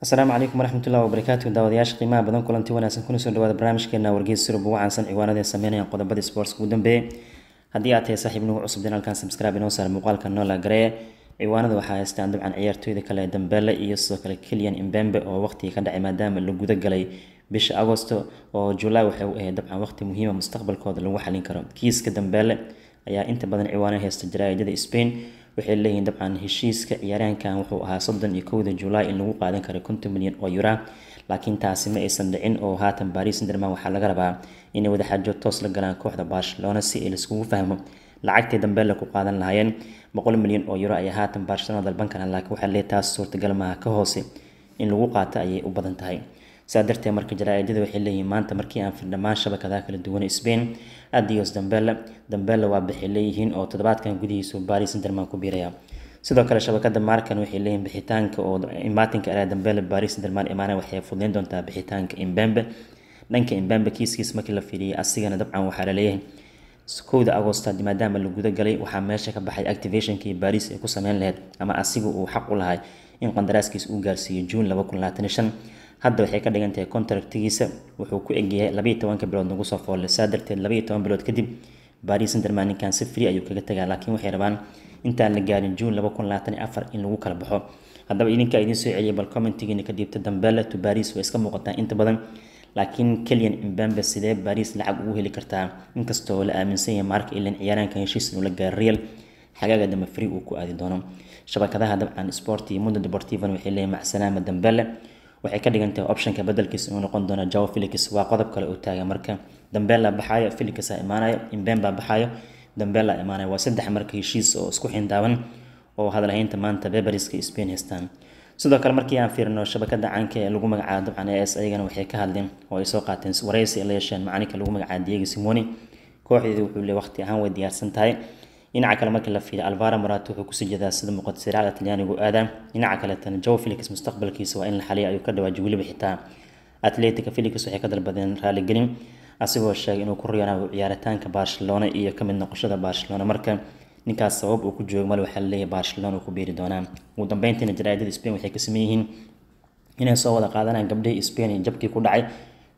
asalaamu calaykum waraxmatullahi wabarakaatu daawadayaasha qiimaha badan kulanti wanaagsan kuna soo dhawaada barnaamijkeena wargeys surub ugu caansan ciwaanada sameynaya qodobada sports ugu dambeeyay haddii aad tahay saaxiib nugu cusub janaalkan subscribe inoo saar muuqaalka noola garee ciwaanada waxaa haystaan dabcan ciyaartooyda kale dambeele iyo sidoo kale kelian imbembe oo waqtiga ka dhacay maadaama la guda galay bisha agosto oo julaay waxay u ahayd dabcan waqti muhiima mustaqbalkooda lagu xalin karo kiiska dambeele ayaa inta badan ciwaano haysta jaraa'idada spain waxay leeyihiin dabcan heshiiska ciyaaraankan wuxuu ahaa soddon iyo kowda julaay in lagu qaadan karo konton milyan oo yura laakiin taasi ma aysan dhicin oo haatan baris senderman waxaa laga rabaa inay wadaxaajo toos la galaan kooxda barcelona si ay laiskugu fahmo lacagtay dambe ku qaadan lahaayeen boqol milyan oo yuro ayaa haatan barcelona dalban karaan laakiin waxaa lee taas suurtagal maaha ka hoose in lagu qaato ayay u badan tahay sidaa darteed marka jaraa'idyada waxay leeyihiin maanta markii aan fir dhammaan shabakadaha kala duwan spain adios dambella dambella waa baxay leeyihiin oo toddobaadkan gudihiisu baris centerman ku biiraya sidoo kale shabakada markan waxay leeyihiin bixitaanka oo imaatinka araa dambella baris centerman imaana waxay fududayn doontaa bixitaanka imbembe dhanka imbembe kiiskiis markii la fiiriyay asigana dabcan waxaa laleeyahay kowda agosta maadaama la galay waxaa meesha ka baxay activationkii baris ay ku sameyn lahayd ama asiga uu xaq u lahay in qandaraaskiis uu gaarsiiyo juun hadda waxay ka dhigan tahay contractigiisa wuxuu ku egyahay labaiyo tobanka bilood nagu soo foolle saa darteed labaiyo toban bilood kadib baris centerman ninkan si free ayuu kaga tagaa laakiin waxay rabaan intaan la gaarin june laba kun labaatan iyo afar in lagu kala baxo haddaba idinka idiin soo celiya bal commentigiina ka dhiibta to baris way iska muuqataa inta badan laakiin kelyan imbambe sidee baris lacag ugu heli kartaa inkastoo la aaminsan yahay marka ilan ciyaaraanka heshiis inuu la gaaro real xagaaga dambe free uu ku aadi doono shabakadaha dabcan sport mundo deportivan waxay leeyahay macsalaama dambeele waxay ka dhigan tahay optionka badelkiis inuu noqon doono jao felix waa qodob kale uu taagan marka dambeenla baxaayo felix aa imaanaya imbeenbaa baxaayo dambeenla imaanaya waa saddex marka heshiis oo isku xindaaban oo hadalhaynta maanta beberiska spain haystaan sidoo kale markii aan fiirino shabakada caanka ee lagu magacaabo dabcan es ayagana waxay ka hadleen oo ay soo qaateen waraysi ay la yeesheen macalinka lagu magacaabo diego simoni kooxdeedu wuxuu le waqti ahaan way diyaarsan tahay dhinaca kale markii la fiiriyo alvara marato wuxuu kusii jeedaa sida muuqata siraacda talyaanigu aadaa dhinaca kaletana jow felix mustaqbalkiisa waa in la xaliya ayuu ka dhawaajiy weliba xitaa atletica felix waxay ka dalbadeen raaligelin asigoo sheegay inuu ku riyanayo ciyaaritaanka barcelona iyo kamid noqoshada barcelona marka ninkaas sabab uu ku joogo mal waxaa laleeyahay barcelona uu ku biiri doonaa ugu dambeyntiina jaraa'idada spain waxay ka sameyn yihiin inay soo wada qaadanayaan gabdhihii spain jabkii ku dhacay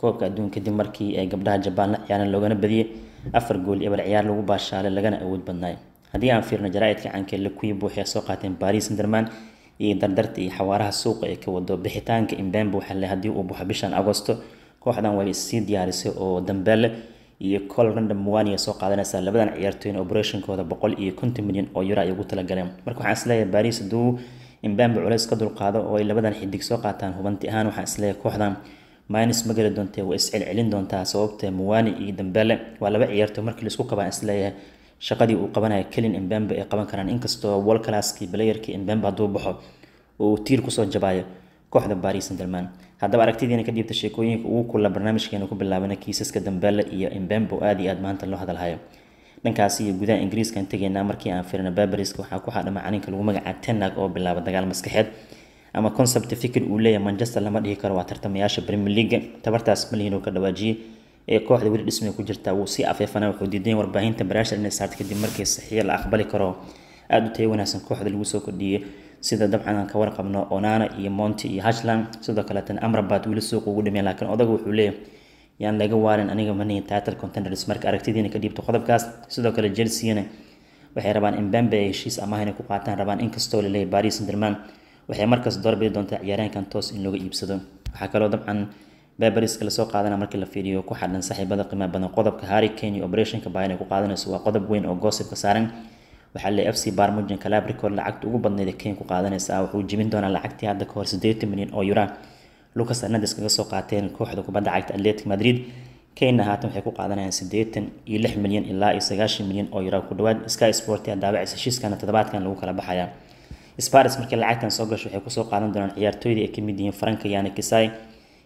koobka adduun kadib markii ay gabdhaha jabaan la ciyaareen loogana badiyey afar gool eebal ciyaar lagu baashaalay lagana awood badnaayo haddii aan fiirno jaraaidka cankelle kuyibu waxay soo qaateen baris sunderman iyo dardarta iyo xawaaraha suuqa ee ka wado bixitaanka imbembe waxaa le haddii uu buuxo bishan agosto kooxdan way issii diyaarisay oo dambeele iyo col random moania soo qaadanaysaa labadan ciyaartooyin operationkooda boqol iyo konton milyan oo euro ay ugu talagaleen marka waxaan isleeyahay baris hadduu imbembe culays ka dulqaado oo ay labadan xidig soo qaataan hubanti ahaan waxaan isleeyahay kooxdan minus ma geli doontee waa iscelcelin doontaa sababta muwaani iyo dambeele waa laba ciyaarto markii laisku qabaa isleeyahay shaqadii uu qabanaya kelin embembe ay qaban karaan inkastoo walclasskii balayerkii embembe hadduu baxo oo uu tiir kusoo jabayo kooxda baris sanderman haddaba aragtidiina ka dhiibta sheekooyinka ugu kulla barnaamijkeena ku bilaabana kiisaska dambeele iyo embembe oo aad iyo aad maanta loo hadalhayo dhankaasi iyo gudaha ingiriiskan tegaynaa markii aan firna babaris waxaa ku hadhama calinka lagu magacaab tenag oo bilaaba dagaal maskaxeed ama concept fikir uu leeyahay Manchester lama dhihi karo waa tartamayaasha Premier League tabartaas Maliin uu ka dhawaajiyay ee kooxda weli dhismay ku jirta wuu si afeefana wuxuu diiday warbaahinta Barashar inay saarto kadib markii saxiix la aqbali karo aad u tayo wanaagsan kooxda lagu soo kordhiyay sida dabcan aan ka warqabno Onana iyo Monti iyo Haaland sidoo kale tan weli suuq ugu dhimeen laakiin odagu wuxuu leeyahay yaan laga waarin aniga manihi title contenders marka aragtidiina ka dhiibto qodobkaas sidoo kale chelsea waxay rabaan in ay heshiis amaah inay ku qaataan rabaan inkastoo la leeyahay Paris waxay markaas doorbidi doontaa ciyaaryahankan toos in looga iibsado waxaa kaloo dabcan berberiska lasoo qaadana markii la fiiriyo ku xadhan saaxiibada qiimaha badan qodobka harry kane iyo operationka bayan ay ku qaadanayso waa qodob weyn oo goosibka saaran waxaa le f c barmugen calabricord lacagta ugu badneyd ee kane ku qaadanaysa wuxuu jebin doonaa lacagtii hadda kahor sideetan milyan oo yura lucas hernandes kaga soo qaateen kooxda kubadda cagta atletic madrid kane haatan waxay ku qaadanayaan sideetan iyo lix milyan ilaa iyo sagaashan milyan oo yura ku dhawaad sky sport ayaa daabacis heshiiskana toddobaadkan lagu kala baxayaa sparis markii lacagtan soo gasho waxay kusoo qaadan doonaan ciyaartooydii ay kamid yihiin faranka yaani kasai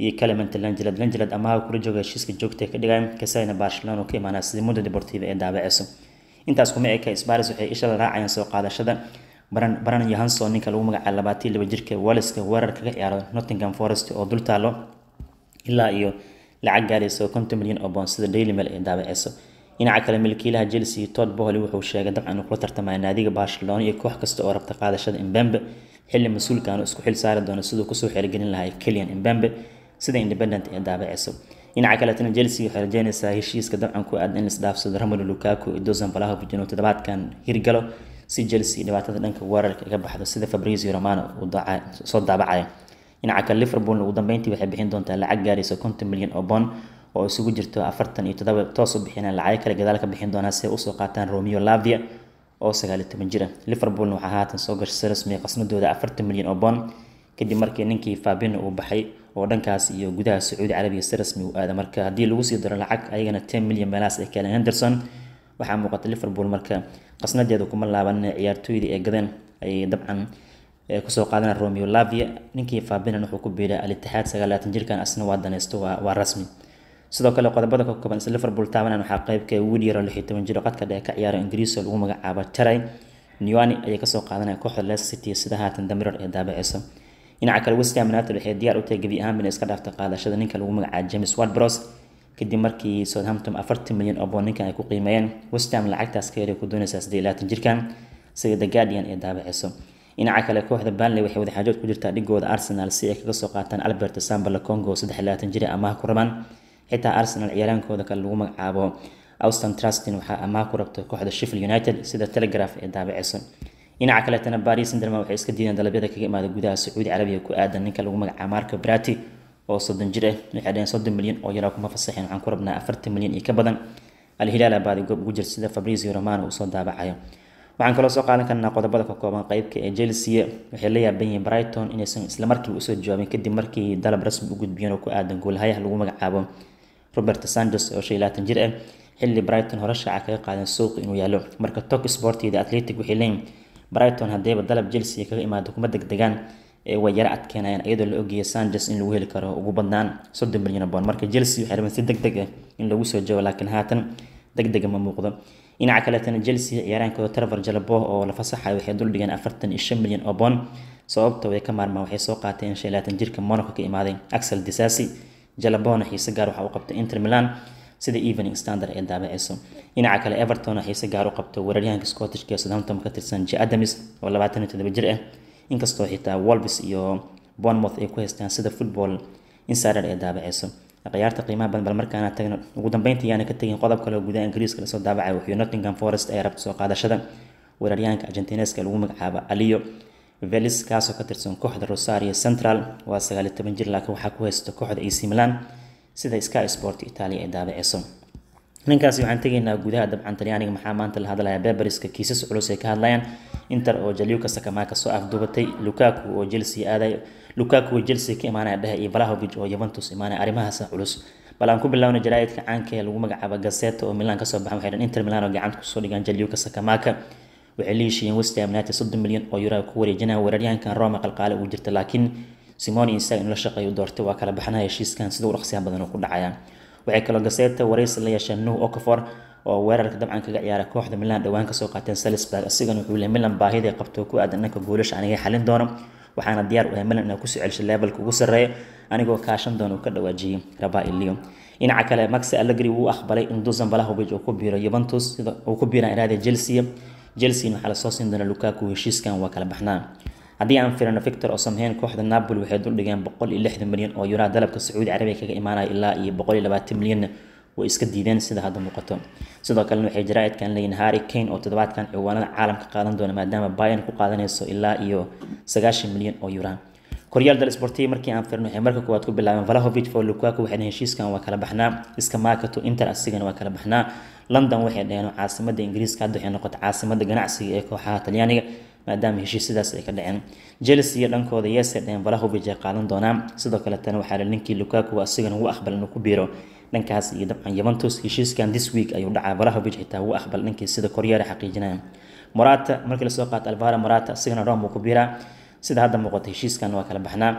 iyo kalemanta langelad langelad amaha kula jooga heshiiska joogta ka dhigayan kasayna barcelona ka imaanaa sidimuda deportiva ee daabaceyso intaas kuma eka sparis waxay ishada raacayaan soo qaadashada baran yohanson ninka lagu magacaabo labaatan laba jirka waliska weerar kaga ciyaaro nottingham forest oo dul taalo ilaa iyo lacag gaarayso konton milyan oo boon sida daily ee daabaceyso dhinaca kale milkiilaha chelsea tod boholi wuxuu sheegay dabcan inuu kula tartamaya naadiga barcelona iyo koox kasta oo rabta qaadashada imbembe xilli mas-uulkaanu isku xil saari doono siduu kusoo xeelgelin lahay kelian imbembe sida independent ee daabiciso dhinaca kaletana chelsea waxay rajeynaysaa heshiiska dabcan ku aadan in isdhaafsado romelu lukaku iyo dozan balaha bujano toddobaadkan hirgalo si chelsea dhibaatada dhanka weerarka iga baxdo sida fabrizio romano uu soo daabacaya dhinaca kale liverpool ugu dambeyntii waxay bixin doontaa lacag gaaraysa konton milyan oo bond oo isugu jirto afartan iyo toddoba toos u bixinaan lacag kale gadaal ka bixin doonaa si ay usoo qaataan romeo lavia oo sagaal iyo toban jira liverpoolna waxaa haatan soo gashay rasmiga qasnadooda afartan milyan oo bond kadib markii ninkii fabino uu baxay oo dhankaas iyo gudaha sacuudi carabiya si rasmi u aada marka haddii lagu sii daro lacag ayagana ten milyan meelahaas ay ah, kaaleen henderson waxaa muuqata liverpool marka qasnadeeda kuma laaban ciyaartooydii ee gadeen ay dabcan eh, kusoo qaadana romeo lavia ninkii fabina wuxuu ku biiray al-itixaad sagaalaatan jirkan asna waa danaysto waa rasmi sidoo kale qodobada ka kooban ah isla liverpool taabanan waxaa qeybka wiil yaro lix iyo toban jiro qadka dhexe ka ciyaara ingiriis lagu magacaabo jaray newani ayay kasoo qaadanaya kooxda leicester city sida haatan damirar ee daabaceyso dhinaca kale west united waxay diyaar u tahay gebi ahaan iska dhaaftay qaadashada ninka lagu magacaabo james wadbros kadib markii southampton afartan milyan oo boon ninkan ay ku qiimeeyeen west lacagtaas ka yaray ku doonaysaa siddeed iyo jirkan sida the guardian ee daabaceyso dhinaca kale kooxda banley waxay wadaxaajood ku jirtaa dhigooda arsenal si ay kaga soo qaataan albert sambala congo saddex iyo labaatan jir ah ku rabaan xitaa arsenal ciyaraankooda kale lagu magacaabo auston trustin waxaa ammaa ku rabta kooxda sheffield united sida telegraph ee daabicisan dhinaca kaleetana baris cinderma waxay iska diideen dalabyada kaga imaada gudaha sacuudi carabiga ku aadan ninka lagu magacaabo marco brati oo soddon jir ah eh, waxay dhaheen soddon milyan oo yaro kuma fasaxeen waxaan ku rabnaa afartan milyan iyo ka badan al-hilaala goob ugu jirta sida fabrizio romano uu soo daabacayo waxaan kaloo soo qaadan karnaa qodobada ka kooban qeybka ee chelsea waxay la yaaban yihiin brighton inaysan isla usoo jawaabin kadib markii dalab rasmi u gudbiyeen oo ku aadan goolhayaha lagu magacaabo robert sanchos oo shan jir ah xilli brighton hore shaaca kaga qaadeen suuq inuu yaalo marka tok sportida atletic waxay leeyiin brighton haddeyba dalab chelsea kaga imaado kuma degdegaan way yara adkeenayaan iyadoo la ogeeya sanchos in lagu heli karo ugu badnaan soddon milyan boon marka chelsea waxay rabeen si deg deg ah in lagu soo joogo laakiin haatan degdega ma muuqdo dhinaca kaleetana chelsea ciyaaraankooda trevor jalbo oo la fasaxay waxay duldhigeen afartan iyo shan milyan oo boon sababta way ka maarmaan waxay soo qaateen shan laatan jirka monaco ka imaaday axel disasi jalabona xiise gaar waxa u qabta inter milan sida evening standard ee daabaceyso dhinaca kale everton xiise gaar u qabta weeraryahanka scottishka southampton ka tirsan j adams oo labaatan iyo toddoba jir ah inkastoo xitaa wolbis iyo bournemouth ay ku haystaan sida football insider ee daabaceyso ciyaarta qiimaha badan bal markaana tagna ugu dambeynta yaana ka tegin qodob kale oo gudaha ingiriiska lasoo daabacay wuxuu nottingham forest ay rabto soo qaadashada weeraryahanka argentineska lagu magacaabo aliyo velis kaasoo ka tirsan kooxda rosario central waa sagaali toban jir laakiin waxaa ku haysta kooxda ac milan sida sky sport italia ee daabiciso ninkaasi waxaan tegaynaa gudaha dabcan talyaaniga maxaa maanta la hadlaya beberiska kiisas culus ay ka hadlayaan inter oo jaliuka sakamaaka soo afduubatay lukaku oo chelsea aaday lukaku oo chelsea ka imaanaya dhehe iyo valahovic oo yuventus imaanaya arrimahaas culus bal aan ku bilownay jaraa'idka caanka ee lagu magacaabo gazeto oo milan kasoo baxan waxay dhan inter milan oo gacanta kusoo dhigaan jaliuka sakamaaka waxay leeshiiyeen westham united soddon milyan oo yuraa ku wareejinaya weeraryahankan roma qalqaale ugu jirta laakiin simoni isaga inula shaqeeyo doortay waa kala baxnaya heshiiskan sida u dhaqsiya badan ku dhacaya waxay kaloo gaseeta waraysi la yeesheen nuh okafor oo weerarka dabcan kaga ciyaara kooxda milan dhowaan kasoo qaateen salisburg asigana wuxuu leey milan baahiday qabto ku aadan dhanka goolasha aniga xalin doono waxaana diyaar u ahay milan inaa kusoo celsho leebelka ugu sarreeya anigoo kaashan doona uu ka dhawaajiyey rabailio dhinaca kale maxe allegri wuu aqbalay in dusan balahovic uu ku biiro yuventus sida uu ku biiraan iraada chelsea jelsin waxaa lasoo siin doonaa lukaku heshiiskan waa kala baxnaa haddii aan firano victor oo samheyn kooxda napoli waxay duldhigeen boqol iyo lixdan milyan oo yuraa dalabka sacuudi carabiya kaga imaanaya ilaa iyo boqol iyo labaatan milyanna way iska diideen sida hadda muuqato sidoo kalena waxay jaraa'idkan leeyihin harry kane oo toddobaadkan ciwaanada caalamka qaadan doona maadaama bayan ku qaadanayso ilaa iyo sagaashan milyan oo yuraa koryaal dal sportiy markii aan firno waxay marka koowaad ku bilaabeen valahovic oo lukaku waxay heshiiskan waa kala baxnaa iska maakato inter asigana waa kala baxnaa london waxay dhaheen caasimadda ingiriiska hadda waxay noqota caasimadda ganacsiga ee kooxaha talyaaniga maadaama heshiis ay ka dhaceen chelsea dhankooda yeesay dhaheen valahovic ay qaadan doonaa sidoo kaletana waxaa la linkii lukaku asigana wuu aqbal inuu ku biiro dhankaas iyo dabcan yuventus heshiiskan this week ayuu dhacaa valahovic xitaa wuu aqbal dhankii sida koryaara xaqiijinaya morata markii lasoo qaata alvaro morata asigana rome wuu ku biiraa sida hadda muuqata heshiiskan waa kala baxnaa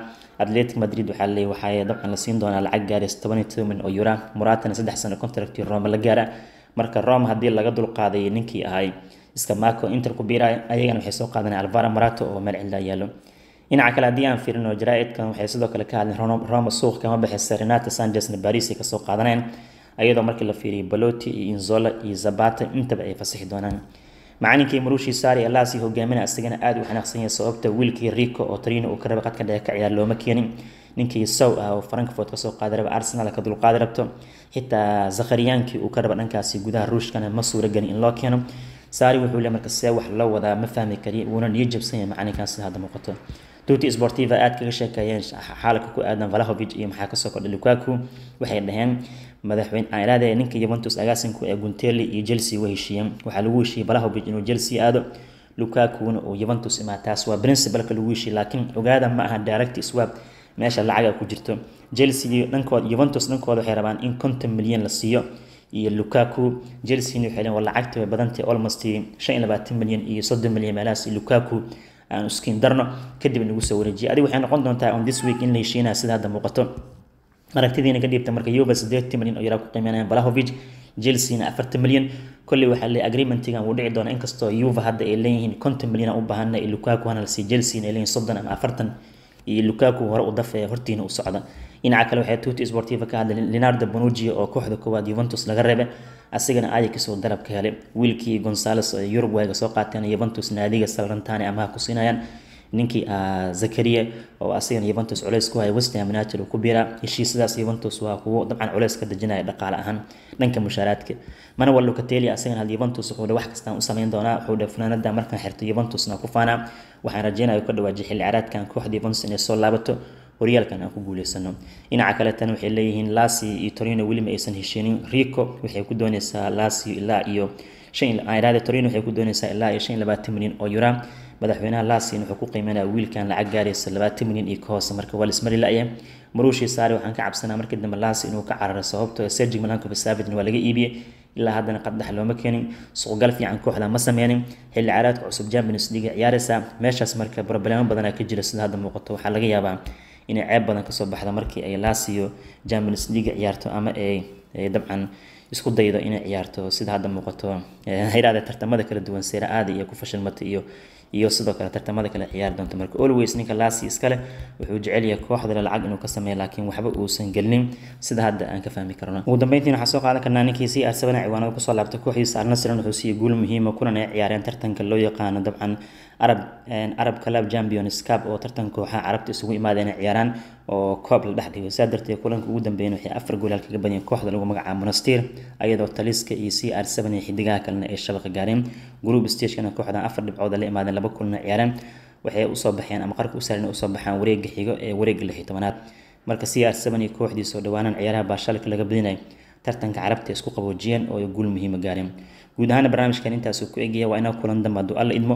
atletic madrid waxaa laleeyay waxaa dabcan la siin doonaa lacag gaaraysa tobaniyo toban milyan oo euro muraatana saddex sano contractii roma la gaara marka roma haddii laga dulqaaday ninkii ahay iska mako inter ku ayagana waxay soo qaadanay alvara marato oo meel cilla yaalo dhinaca kale haddii aan fiirino jaraa waxay sidoo kale ka hadleen roma suuq kama baxaysa renata sanchezna baris ay kasoo qaadaneen ayadoo markii la fiiriyay baloti iyo inzola iyo zabata intaba ay fasixi doonaan macalinkii maruushii saari allaasii hogaaminaa isagana aada u xanaaqsanyay sababta wiilkii rico oo tarina uu ka raba qadka dhexe ka ciyaar looma keenin ninkii sow ah oo frankfort kasoo qaadi raba arsenal ka dulqaadi rabto xitaa zakhariyaankii uu ka raba dhankaasi gudaha ruushkana ma suuragelin in loo keeno saari wuxuu le marka see wax loo wadaa ma fahmi kariya wuuna niyo jabsanyay macalinkan sida hadda muuqato duuti sportiva aad kaga sheekeeyeen xaaladka ku aadan valahovic iyo maxaa kasoo kordha lukaku waxay dhaheen madaxweyne aan ilaaday ninka Juventus agaasinka ee Gunteli iyo Chelsea way heshiiyeen waxa lagu heshiiyay Blahovic inuu Chelsea aado Lukaku-na oo Juventus taas waa principalka lagu heshiiyay laakiin ogaada ma aha direct swap meesha lacaga ku jirto Chelsea iyo dhankooda Juventus dhankooda waxay rabaan in 50 milyan la siiyo iyo Lukaku Chelsea inuu xeleen wala lacagta way badantay almost 25 milyan iyo 30 milyan meelaas Lukaku aan iskin kadib nagu soo wareejiyo adigu waxay noqon doontaa on this week in la heshiinaa sida hadda muuqato aragtidiina ka dhiibta marka yuba sideetan milyan oo yaraa ku qiimeynayaan balahovic chelseana afartan milyan kolley waxaa le agreementigan wuu dhici doonaa inkastoo yuva hadda ay leeyihiin konton milyana u baahana iyo lukaku hana lasiiy chelseana ay leeyihin soddon ama afartan iyo lukaku hore u dafaya hortiina u socda dhinaca kale waxay tuuti sportiva ka hadlay leonardo bonugia oo kooxda koowaad yuventus laga reebay asigana aaday kasoo ka helay wiilkii gonsales oo uruguayga soo qaateen yuventus naadiga salrantane amaha ku siinayaan ninkii ah, zakaria oo asigan yuventus culeys ku haya westham united uu ku biira heshiis yuventus waa kuwo dabcan culeys ka dejinaya dhaqaale ahaan dhanka mushaaraadka manuel locatelli asigan hal yuventus wuxuu dhe wax kastaan u samayn doonaa wuxuu dhe funaanada markaan xirto yuventusna ku faana waxaan rajeynaya ku dhawaajiy xilli caraadkan kooxda yuventus inay soo laabato horyaalkan aan ku guuleysano dhinaca kale waxay leeyihiin lasi iyo torino welima aysan heshiinin rico waxay ku dooneysaa lasi ilaa iyo ah, torino waxay ku dooneysaa ilaa iyo shan iyo labaatan milyan oo yuraa madaxweynaha laasin wuxuu ku qiimeynaya wiilkan lacag gaaraysa labaatan milyan iyo ka hoose marka waa lismari la-yahay maruushii saare waxaan ka cabsanaa markii dambe laasi inuu ka cararay sababtoo ah sergi malanko basavajna waa laga iibiyey ilaa haddana qaddax looma keenin suuqgal fiican kooxda ma sameynin xilli caraadka cusub champions league ciyaaraysa meeshaas marka broblemo badanaa ka jira sida hadda muuqato waxaa laga yaabaa inay ceeb badan kasoo baxda markii ay laasiyo champions league ciyaarto ama ay dabcan isku daydo inay ciyaarto sida hadda muuqato hayraade tartamada kala duwan seera aada iyo ku fashilmata iyo iyo sidoo kale tartamada kale ciyaar doonta marka always ninka laasi iskale wuxuu jecel yahay lacag inuu ka sameeyo laakiin waxba uusan gelin sida hadda aan ka fahmi karno ugu dambeyntiin waxaa soo qaadan karnaa ninkii si arsabana ciwaanada kusoo laabtay kooxdiisa arnasiran wuxuu siiye guul muhiima ah, kulan ay ciyaareen tartanka loo yaqaano dabcan arab arab club champions cup oo tartan kooxaha carabta isugu imaadeen ay ciyaaraan oo koob la dhex dhigo darteed kulanka ugu dambeeyeen waxay afar goolaal kaga badiyeen kooxda lagu magacaabo monastir ayadoo taliska iyo c r seven iyo xidigaha kalena ay shabaqa gaareen group stagekana kooxdan afar dhibcooda la imaadeen laba kulana ciyaareen waxay usoo baxeen ama qarka u saarin usoo baxaan wareega xigo ee wareega lix tobanaad marka c r seven iyo kooxdiisa oo dhawaanaan ciyaaraha baashalka laga badinayo tartanka carabta isku qaboojiyeen oo ay guul muhiima gaareen guud ahaana barnaamijkan intaasuu ku egaya waa inaa kulan damba hadduu alla idmo